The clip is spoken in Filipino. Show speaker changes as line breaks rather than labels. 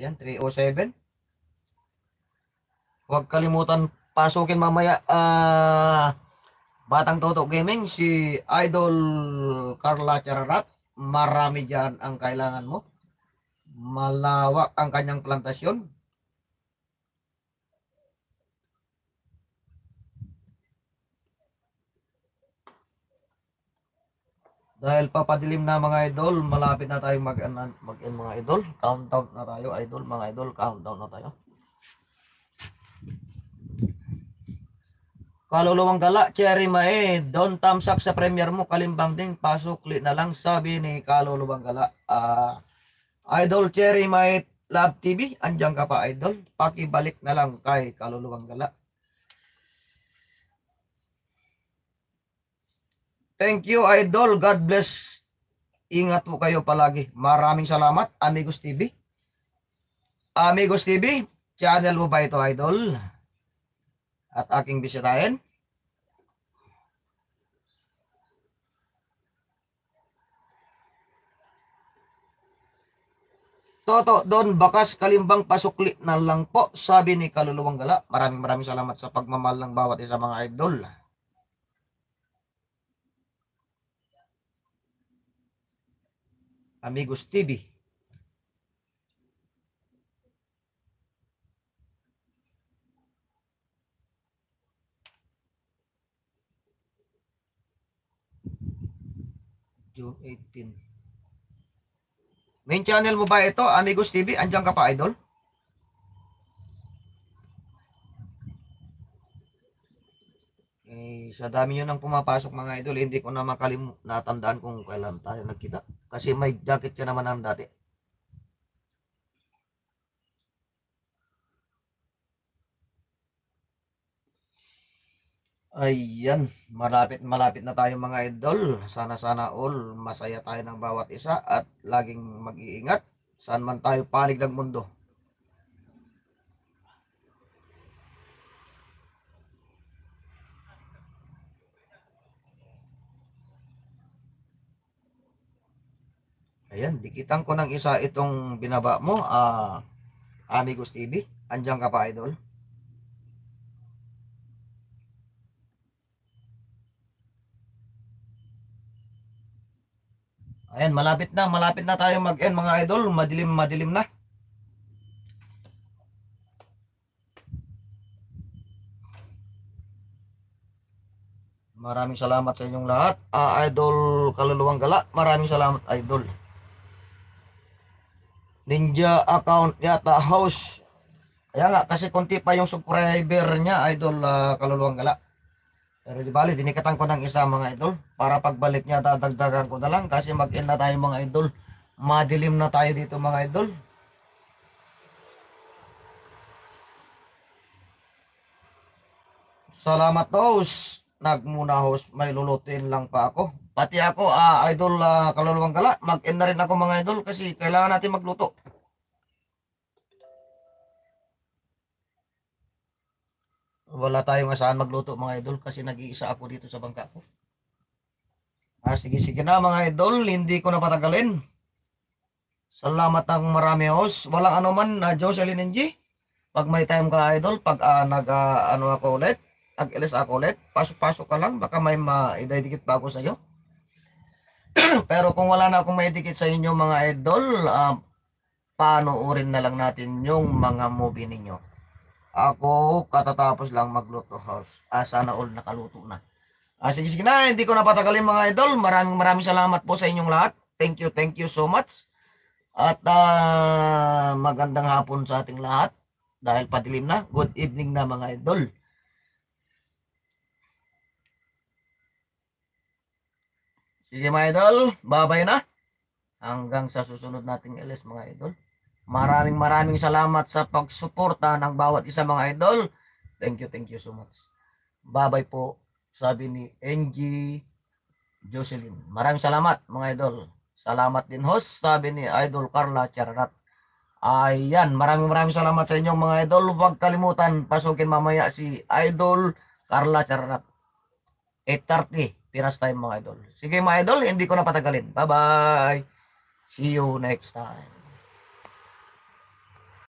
Ayan, 307. Huwag kalimutan pasukin mamaya uh, Batang Toto Gaming, si Idol Carla Chararat. Marami dyan ang kailangan mo. Malawak ang kanyang plantasyon. Dahil papadilim na mga idol, malapit na tayong mag-end mag mga idol. Countdown na tayo idol, mga idol, countdown na tayo. Kaluluwang gala, Cherry Mae, Don Tamsak sa premier mo, kalimbang ding, pasukli na lang, sabi ni Kaluluwang gala. Uh, idol Cherry Mae, Love TV, andyan ka pa idol, pakibalik na lang kay Kaluluwang gala. Thank you, Idol. God bless. Ingat po kayo palagi. Maraming salamat, Amigos TV. Amigos TV, channel mo ba ito, Idol? At aking bisitahin. Toto, Don, bakas kalimbang pasukli na lang po, sabi ni Kaluluwang Gala. Maraming maraming salamat sa pagmamahal ng bawat isa mga idol. Amigos TV. June 18. Main channel mo ba ito, Amigos TV? Andiyan ka pa, Idol? Eh, sa dami nyo nang pumapasok mga idol, hindi ko na makalim natandaan kung kailan tayo nagkita. Kasi may jacket ka naman ang dati. Ayan, malapit malapit na tayo mga idol. Sana sana all masaya tayo ng bawat isa at laging mag-iingat saan man tayo panig ng mundo. Ayan, dikitan ko ng isa itong binaba mo, uh, Amigos TV. Andiyan ka pa, idol. Ayan, malapit na, malapit na tayo mag-end mga idol. Madilim, madilim na. Maraming salamat sa inyong lahat. Uh, idol Kaluluwang Gala, maraming salamat idol ninja account yata ah, house. Kaya nga, kasi konti pa yung subscriber niya, idol uh, kaluluwang gala. Pero di bali, dinikatan ko ng isa mga idol. Para pagbalik niya, dadagdagan ko na lang. Kasi mag-in na tayo mga idol. Madilim na tayo dito mga idol. Salamat host. Nagmuna host. May lulutin lang pa ako. Pati ako, uh, idol uh, kaluluwang gala, mag-end na rin ako mga idol kasi kailangan natin magluto. Wala tayong asahan magluto mga idol kasi nag-iisa ako dito sa bangka ko. Ah, sige, sige na mga idol, hindi ko napatagalin. Salamat ng marami os. Walang anuman na uh, Jocelyn NG. Pag may time ka idol, pag uh, nag uh, ano ako ulit, nag-ilis ako ulit, pasok-pasok ka lang, baka may ma-ididikit pa ako sa'yo. Pero kung wala na akong maidikit sa inyo mga idol, um, paano panoorin na lang natin yung mga movie ninyo. Ako, katatapos lang magluto house. Ah, sana all nakaluto na. Ah, sige, sige na, hindi ko napatagalin mga idol. Maraming maraming salamat po sa inyong lahat. Thank you, thank you so much. At uh, magandang hapon sa ating lahat. Dahil padilim na, good evening na mga idol. Sige mga idol, babay na. Hanggang sa susunod nating LS mga idol. Maraming maraming salamat sa pagsuporta ng bawat isa mga idol. Thank you, thank you so much. Babay po, sabi ni NG Jocelyn. Maraming salamat mga idol. Salamat din host, sabi ni Idol Carla Chararat. Ayan, maraming maraming salamat sa inyong mga idol. Huwag kalimutan, pasukin mamaya si Idol Carla Chararat. 8.30 Pinas time mga idol. Sige mga idol, hindi ko na patagalin. Bye-bye. See you next time.